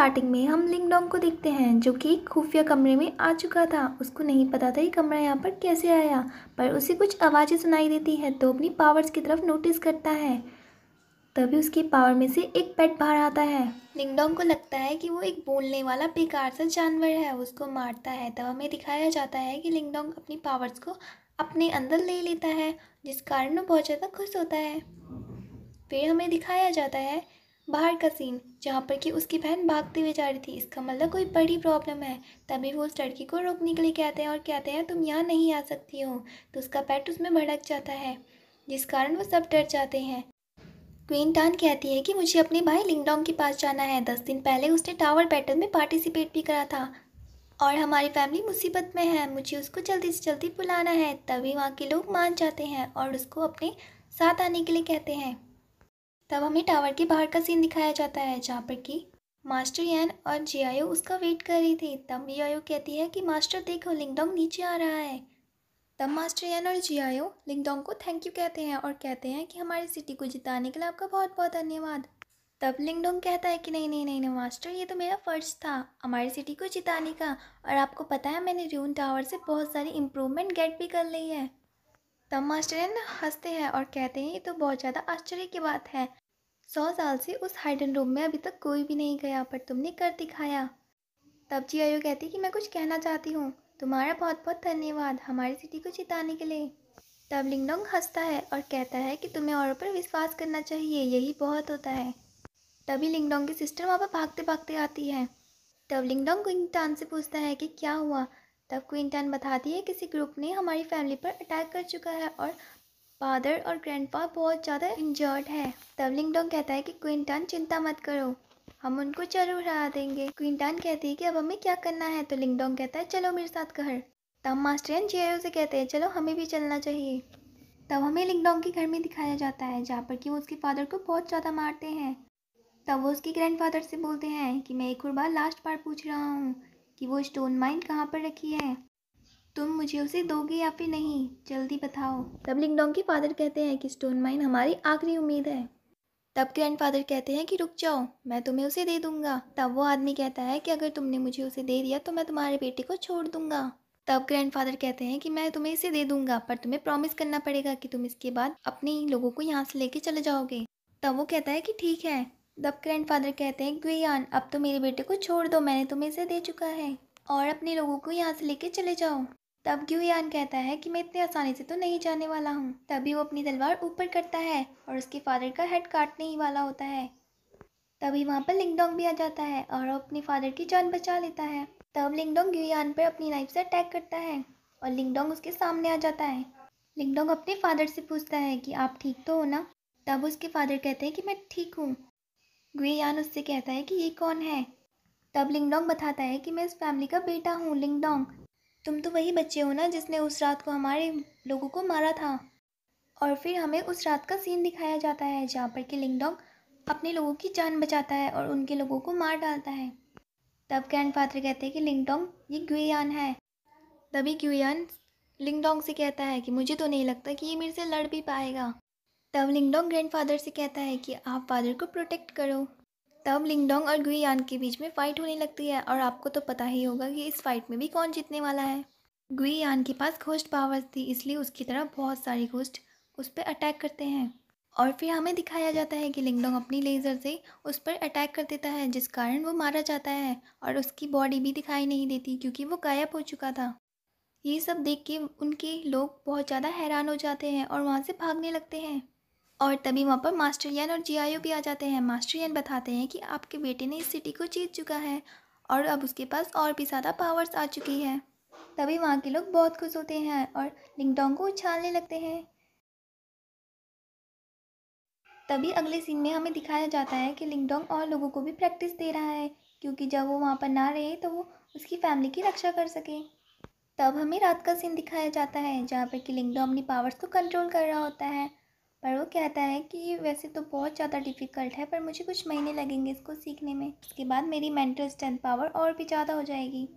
starting में हम लिंगडोंग को देखते हैं जो कि एक खुफिया कमरे में आ चुका था उसको नहीं पता था ये कमरा यहाँ पर कैसे आया पर उसे कुछ आवाज़ें सुनाई देती है तो अपनी पावर्स की तरफ नोटिस करता है तभी उसके पावर में से एक पेट बाहर आता है लिंगडोंग को लगता है कि वो एक बोलने वाला बेकार सा जानवर है उसको मारता है तब हमें दिखाया जाता है कि लिंगडोंग अपनी पावर्स को अपने अंदर ले लेता है जिस कारण वो बहुत ज़्यादा खुश होता है फिर हमें दिखाया जाता है बाहर का सीन जहाँ पर कि उसकी बहन भागते हुए जा रही थी इसका मतलब कोई बड़ी प्रॉब्लम है तभी वो उस लड़की को रोकने के लिए कहते हैं और कहते हैं तुम यहाँ नहीं आ सकती हो तो उसका पैट उसमें भड़क जाता है जिस कारण वो सब डर जाते हैं क्वीन टान कहती है कि मुझे अपने भाई लिंगडोंग के पास जाना है दस दिन पहले उसने टावर बैटल में पार्टिसिपेट भी करा था और हमारी फैमिली मुसीबत में है मुझे उसको जल्दी से जल्दी बुलाना है तभी वहाँ के लोग मान जाते हैं और उसको अपने साथ आने के लिए कहते हैं तब हमें टावर के बाहर का सीन दिखाया जाता है जहाँ पर कि मास्टर यान और जी आयो उसका वेट कर रही थी तब आयो कहती है कि मास्टर देखो लिंगडोंग नीचे आ रहा है तब मास्टर यान और जी आयो लिंगडोंग को थैंक यू कहते हैं और कहते हैं कि हमारी सिटी को जिताने के लिए आपका बहुत बहुत धन्यवाद तब लिंगडोंग कहता है कि नहीं नहीं नहीं नहीं मास्टर ये तो मेरा फ़र्ज था हमारी सिटी को जिताने का और आपको पता है मैंने र्यून टावर से बहुत सारी इम्प्रूवमेंट गेट भी कर ली है तब मास्टरन हंसते हैं और कहते हैं ये तो बहुत ज़्यादा आश्चर्य की बात है सौ साल से उस हाइडन रूम में अभी तक कोई भी नहीं गया पर तुमने कर दिखाया तब जी आयो कहती कि मैं कुछ कहना चाहती हूँ तुम्हारा बहुत बहुत धन्यवाद हमारी सिटी को जिताने के लिए तब लिंगडोंग हंसता है और कहता है कि तुम्हें औरों पर विश्वास करना चाहिए यही बहुत होता है तभी लिंगडोंग की सिस्टर वहाँ पर भागते भागते आती है तब लिंगडोंग क्विंगटान से पूछता है कि क्या हुआ तब क्वीन टैन बताती है किसी ग्रुप ने हमारी फैमिली पर अटैक कर चुका है और फादर और ग्रैंडपा बहुत ज़्यादा इंजर्ड है तब लिंगडोंग कहता है कि क्वीन टन चिंता मत करो हम उनको जरूर हरा देंगे क्वीन टन कहती है कि अब हमें क्या करना है तो लिंगडोंग कहता है चलो मेरे साथ घर तब मास्टर एन जेरो से कहते हैं चलो हमें भी चलना चाहिए तब हमें लिंगडोंग के घर में दिखाया जाता है जहाँ पर कि वो उसके फादर को बहुत ज़्यादा मारते हैं तब वो उसके ग्रैंडफादर से बोलते हैं कि मैं एक और बार लास्ट बार पूछ रहा हूँ कि वो स्टोन माइन कहाँ पर रखी है तुम मुझे उसे दोगे या फिर नहीं जल्दी बताओ तब लिंगडोंग के फादर कहते हैं कि स्टोन माइन हमारी आखिरी उम्मीद है तब ग्रैंडफादर कहते हैं कि रुक जाओ मैं तुम्हें उसे दे दूंगा तब वो आदमी कहता है कि अगर तुमने मुझे उसे दे दिया तो मैं तुम्हारे बेटे को छोड़ दूंगा तब ग्रैंडफादर कहते हैं कि मैं तुम्हें इसे दे दूंगा पर तुम्हें प्रॉमिस करना पड़ेगा कि तुम इसके बाद अपने लोगों को यहाँ से लेके चले जाओगे तब वो कहता है कि ठीक है तब ग्रैंड फादर कहते हैं ग्वियान अब तो मेरे बेटे को छोड़ दो मैंने तुम्हें इसे दे चुका है और अपने लोगों को यहाँ से लेके चले जाओ तब ग्यूयान कहता है कि मैं इतने आसानी से तो नहीं जाने वाला हूँ तभी वो अपनी तलवार ऊपर करता है और उसके फादर का हेड काटने ही वाला होता है तभी वहाँ पर लिंगडोंग भी आ जाता है और अपने फादर की जान बचा लेता है तब लिंगडोंग ग्यूयान पर अपनी नाइफ से अटैक करता है और लिंगडोंग उसके सामने आ जाता है लिंगडोंग अपने फादर से पूछता है कि आप ठीक तो हो ना तब उसके फादर कहते हैं कि मैं ठीक हूँ ग्वेयान उससे कहता है कि ये कौन है तब लिंगडोंग बताता है कि मैं इस फैमिली का बेटा हूँ लिंगडोंग तुम तो वही बच्चे हो ना जिसने उस रात को हमारे लोगों को मारा था और फिर हमें उस रात का सीन दिखाया जाता है जहाँ पर कि लिंगडोंग अपने लोगों की जान बचाता है और उनके लोगों को मार डालता है तब ग्रैंड फादर कहते हैं कि लिंगडोंग ये ग्वेयान है तभी ग्वेयान लिंगडोंग से कहता है कि मुझे तो नहीं लगता कि ये मेरे से लड़ भी पाएगा तब लिंगडोंग ग्रैंडफादर से कहता है कि आप फादर को प्रोटेक्ट करो तब लिंगडोंग और गुईयान के बीच में फ़ाइट होने लगती है और आपको तो पता ही होगा कि इस फाइट में भी कौन जीतने वाला है गुईयान के पास घोष्ट पावर्स थी इसलिए उसकी तरह बहुत सारे घोष्ट उस पर अटैक करते हैं और फिर हमें दिखाया जाता है कि लिंगडोंग अपनी लेज़र से उस पर अटैक कर देता है जिस कारण वो मारा जाता है और उसकी बॉडी भी दिखाई नहीं देती क्योंकि वो गायब हो चुका था ये सब देख के उनके लोग बहुत ज़्यादा हैरान हो जाते हैं और वहाँ से भागने लगते हैं और तभी वहाँ पर मास्टर यन और जीआईओ भी आ जाते हैं मास्टर यन बताते हैं कि आपके बेटे ने इस सिटी को जीत चुका है और अब उसके पास और भी ज़्यादा पावर्स आ चुकी है तभी वहाँ के लोग बहुत खुश होते हैं और लिंगडोंग को उछालने लगते हैं तभी अगले सीन में हमें दिखाया जाता है कि लिंगडोंग और लोगों को भी प्रैक्टिस दे रहा है क्योंकि जब वो वहाँ पर ना रहे तो वो उसकी फैमिली की रक्षा कर सके तब हमें रात का सीन दिखाया जाता है जहाँ पर कि लिंगडोंग अपनी पावर्स को कंट्रोल कर रहा होता है पर वो कहता है कि वैसे तो बहुत ज़्यादा डिफ़िकल्ट है पर मुझे कुछ महीने लगेंगे इसको सीखने में उसके बाद मेरी मेंटल स्ट्रेंथ पावर और भी ज़्यादा हो जाएगी